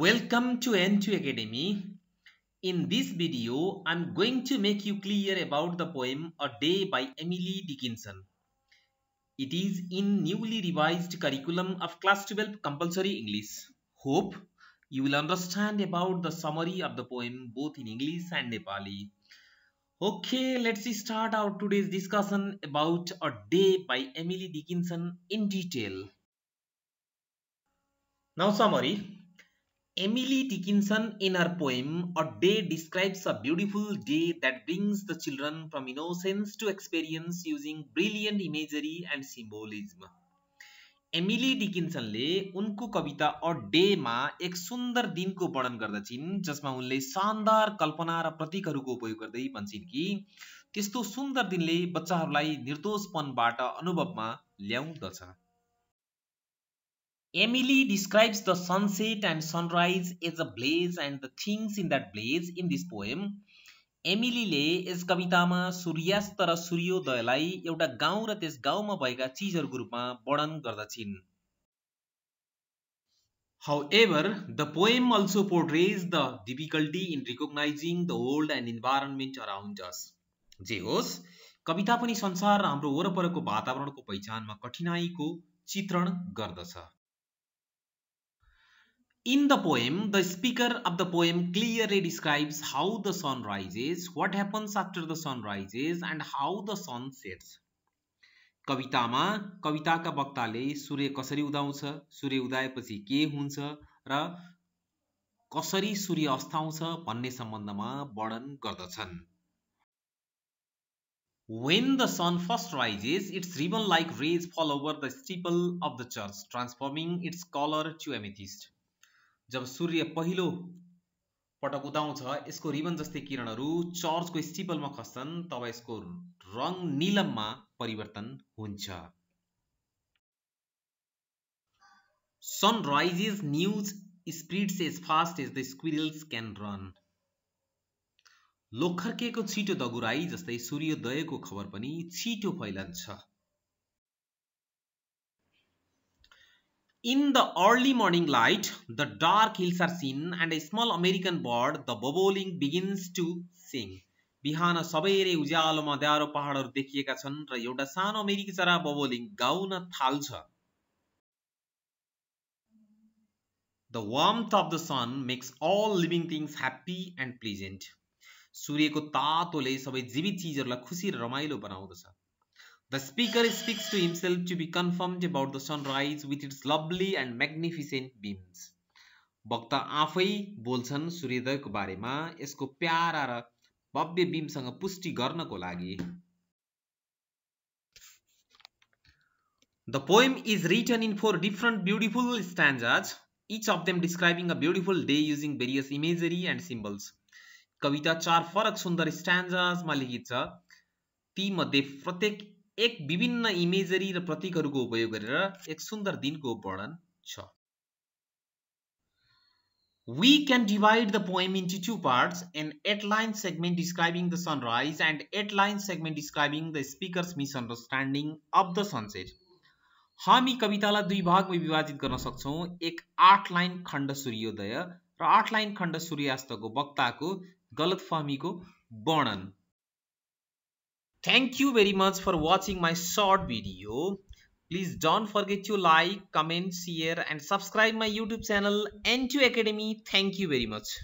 Welcome to N2 Academy. In this video, I'm going to make you clear about the poem A Day by Emily Dickinson. It is in newly revised curriculum of class 12 compulsory English. Hope you will understand about the summary of the poem both in English and Nepali. Okay, let's start our today's discussion about A Day by Emily Dickinson in detail. Now summary Emily Dickinson, in her poem A Day, describes a beautiful day that brings the children from innocence to experience using brilliant imagery and symbolism. Emily Emily डिकिन्सनले उनको कविता a डेमा एक सुन्दर दिनको वर्णन गर्दछिन् जसमा उनले शानदार कल्पना र प्रतीकहरूको उपयोग गर्दै भन्छन् कि त्यस्तो सुन्दर दिनले बच्चाहरूलाई निर्दोषपनबाट अनुभवमा ल्याउँदछ Emily describes the sunset and sunrise as a blaze and the things in that blaze in this poem. एमिलीले यस कवितामा सूर्यास्त र सूर्योदयलाई एउटा गाउँ र त्यस गाउँमा भएका चिजहरूको रूपमा वर्णन गर्दछिन् However, the poem also portrays the difficulty in recognizing the world and environment around us. जे होस् कविता पनि संसार र हाम्रो वरपरको वातावरणको पहिचानमा कठिनाईको चित्रण गर्दछ In the poem, the speaker of the poem clearly describes how the sun rises, what happens after the sun rises, and how the sun sets. कवितामा कविताका वक्ताले सूर्य कसरी उदाउँछ सूर्य उदाएपछि के हुन्छ र कसरी सूर्य अस्ताउँछ भन्ने सम्बन्धमा वर्णन गर्दछन् When the sun first rises, its ribbon-like rays fall over the steeple of the church, transforming its color to amethyst. जब सूर्य पहिलो पटक उदाउँछ यसको रिबन जस्तै किरणहरू चर्चको स्टिपलमा खस्छन् तब यसको रङ निलममा परिवर्तन हुन्छ sunrises rises news spreads as fast as the squirrels can run लोखर्केको छिटो दगुराई जस्तै सूर्योदयको खबर पनि छिटो फैलन्छ In the early morning light, the dark hills are seen and a small American bird, the bobolink, begins to sing. बिहान सबैले उज्यालोमा द्यारो पहाडहरू देखिएका छन् र एउटा सानो अमेरिकी चरा बबोलिङ गाउन थाल्छ The warmth of the sun makes all living things happy and pleasant. सूर्यको तातोले सबै जीवित चिजहरूलाई खुसी र रमाइलो बनाउँदछ The speaker speaks to himself to be confirmed about the sunrise with its lovely and magnificent beams. बग्ता आफई बोल्छन शुरेदयक बारेमा एसको प्यार आर beam बीम संग garna गर्नको लागे. The poem is written in four different beautiful stanzas, each of them describing a beautiful day using various imagery and symbols. कविता चार फरक सुन्दर stanzas मा छ तीम दे एक विभिन्न इमेजरी र प्रतीकहरूको उपयोग गरेर एक सुन्दर दिनको वर्णन छ we the two parts and eight line the sunrise and eight line segment describing speaker's misunderstanding of the sunset हामी कवितालाई दुई भागमा विभाजित गर्न सक्छौँ एक आठ लाइन खण्ड सूर्योदय र आठ लाइन खण्ड सूर्यास्तको वक्ताको गलतफहमीको वर्णन Thank you very much for watching my short video. Please don't forget to like, comment, share and subscribe my YouTube channel N2 Academy. Thank you very much.